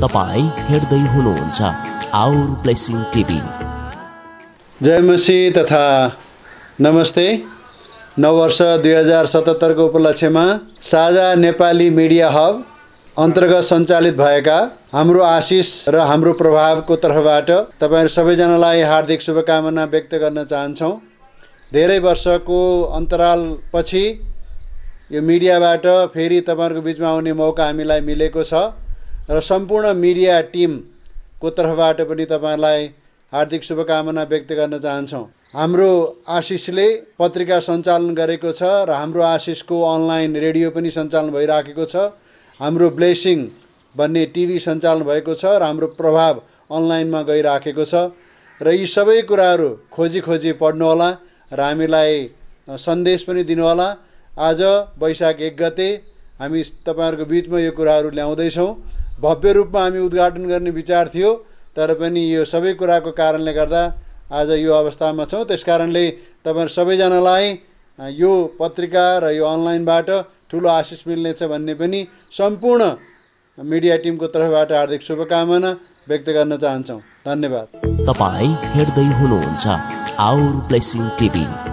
तपाईँ हेर्दै हुनुहुन्छ आवर ब्लेसिङ टिभी जय मसी तथा नमस्ते नववर्ष दुई हजार सतहत्तरको उपलक्ष्यमा साझा नेपाली मिडिया हब अन्तर्गत सञ्चालित भएका हाम्रो आशिष र हाम्रो प्रभावको तर्फबाट तपाईँहरू सबैजनालाई हार्दिक शुभकामना व्यक्त गर्न चाहन्छौँ धेरै वर्षको अन्तराल पछि यो मिडियाबाट फेरि तपाईँहरूको बिचमा आउने मौका हामीलाई मिलेको छ र सम्पूर्ण मिडिया टिमको तर्फबाट पनि तपाईँलाई हार्दिक शुभकामना व्यक्त गर्न चाहन्छौँ हाम्रो आशिषले पत्रिका सञ्चालन गरेको छ र हाम्रो आशिषको अनलाइन रेडियो पनि सञ्चालन भइराखेको छ हाम्रो ब्लेसिङ भन्ने टिभी सञ्चालन भएको छ र हाम्रो प्रभाव अनलाइनमा गइराखेको छ र यी सबै कुराहरू खोजी खोजी पढ्नुहोला र हामीलाई सन्देश पनि दिनुहोला आज वैशाख एक गते हामी तपाईँहरूको बिचमा यो कुराहरू ल्याउँदैछौँ भव्य रूपमा हामी उद्घाटन गर्ने विचार थियो तर पनि यो सबै कुराको कारणले गर्दा आज यो अवस्थामा छौँ त्यस कारणले तपाईँहरू सबैजनालाई यो पत्रिका र यो अनलाइनबाट ठुलो आशिष मिल्नेछ भन्ने पनि सम्पूर्ण मिडिया टिमको तर्फबाट हार्दिक शुभकामना व्यक्त गर्न चाहन्छौँ धन्यवाद तपाईँ हेर्दै हुनुहुन्छ आवर ब्लेसिङ टिभी